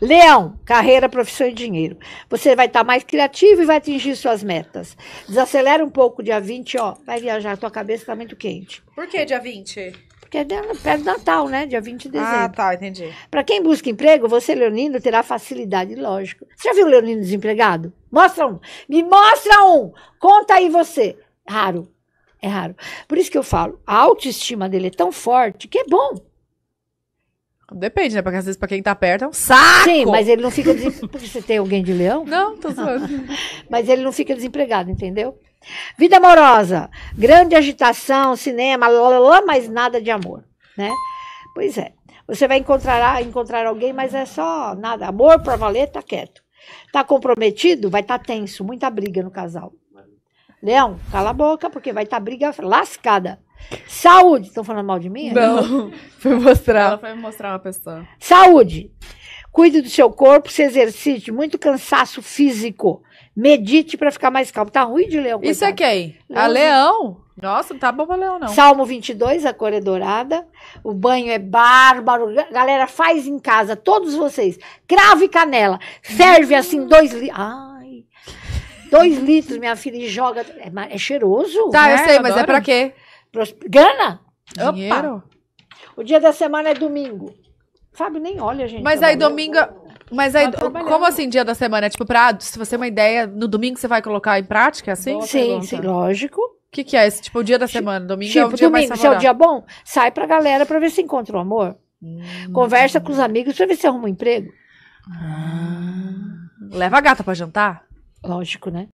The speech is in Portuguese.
Leão, carreira, profissão e dinheiro. Você vai estar tá mais criativo e vai atingir suas metas. Desacelera um pouco dia 20, ó. Vai viajar, tua cabeça tá muito quente. Por que dia 20? Porque é perto do Natal, né? Dia 20 de dezembro. Ah, tá, entendi. Para quem busca emprego, você, Leonino, terá facilidade, lógico. Você já viu o Leonino desempregado? Mostra um. Me mostra um. Conta aí você. É raro. É raro. Por isso que eu falo, a autoestima dele é tão forte que é bom. Depende, né? Porque às vezes pra quem tá perto é um saco. Sim, mas ele não fica desempregado. Porque você tem alguém de leão? Não, tô zoando. mas ele não fica desempregado, entendeu? Vida amorosa. Grande agitação, cinema, lalala, mas nada de amor, né? Pois é. Você vai encontrar, ah, encontrar alguém, mas é só nada. Amor pra valer, tá quieto. Tá comprometido? Vai estar tá tenso, muita briga no casal. Leão, cala a boca, porque vai estar tá briga lascada. Saúde. Estão falando mal de mim? Não. foi mostrar. Ela foi mostrar uma pessoa. Saúde. Cuide do seu corpo, se exercite. Muito cansaço físico. Medite para ficar mais calmo. Tá ruim de leão. Isso é quem? Leão. A leão? Nossa, não tá bom pra leão, não. Salmo 22, a cor é dourada. O banho é bárbaro. Galera, faz em casa, todos vocês. Cravo e canela. Serve hum. assim dois litros. Ai. Dois litros, minha filha, e joga. É, é cheiroso. Tá, né? eu sei, mas é Adoro. é pra quê? Grana? Dinheiro? Opa. O dia da semana é domingo. Fábio nem olha, gente. Mas aí domingo. Mas aí, tá como assim dia da semana? É tipo, pra, se você tem uma ideia, no domingo você vai colocar em prática, assim? Boa sim, pergunta. sim, lógico. O que, que é esse tipo dia da semana? Domingo tipo, é o tipo, dia domingo, mais se é o dia bom, sai pra galera pra ver se encontra o amor. Hum. Conversa com os amigos pra ver se arruma um emprego. Ah. Leva a gata pra jantar? Lógico, né?